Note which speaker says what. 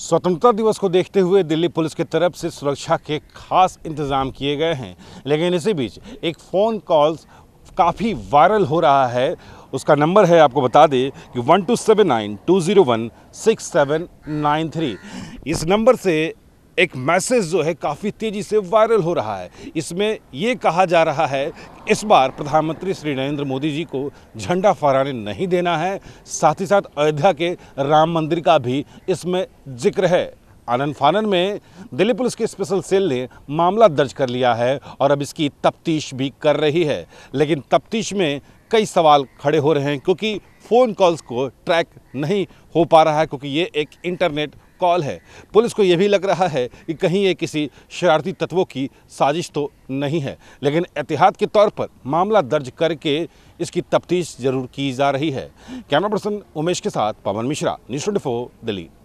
Speaker 1: स्वतंत्रता दिवस को देखते हुए दिल्ली पुलिस की तरफ से सुरक्षा के खास इंतजाम किए गए हैं लेकिन इसी बीच एक फ़ोन कॉल्स काफ़ी वायरल हो रहा है उसका नंबर है आपको बता दें कि one two seven nine two zero one six seven nine three इस नंबर से एक मैसेज जो है काफ़ी तेज़ी से वायरल हो रहा है इसमें ये कहा जा रहा है इस बार प्रधानमंत्री श्री नरेंद्र मोदी जी को झंडा फहराने नहीं देना है साथ ही साथ अयोध्या के राम मंदिर का भी इसमें जिक्र है आनंद फानन में दिल्ली पुलिस की स्पेशल सेल ने मामला दर्ज कर लिया है और अब इसकी तफ्तीश भी कर रही है लेकिन तफ्तीश में कई सवाल खड़े हो रहे हैं क्योंकि फ़ोन कॉल्स को ट्रैक नहीं हो पा रहा है क्योंकि ये एक इंटरनेट कॉल है पुलिस को यह भी लग रहा है कि कहीं ये किसी शरारती तत्वों की साजिश तो नहीं है लेकिन एहतियात के तौर पर मामला दर्ज करके इसकी तफ्तीश जरूर की जा रही है कैमरा पर्सन उमेश के साथ पवन मिश्रा न्यूज ट्वेंटी दिल्ली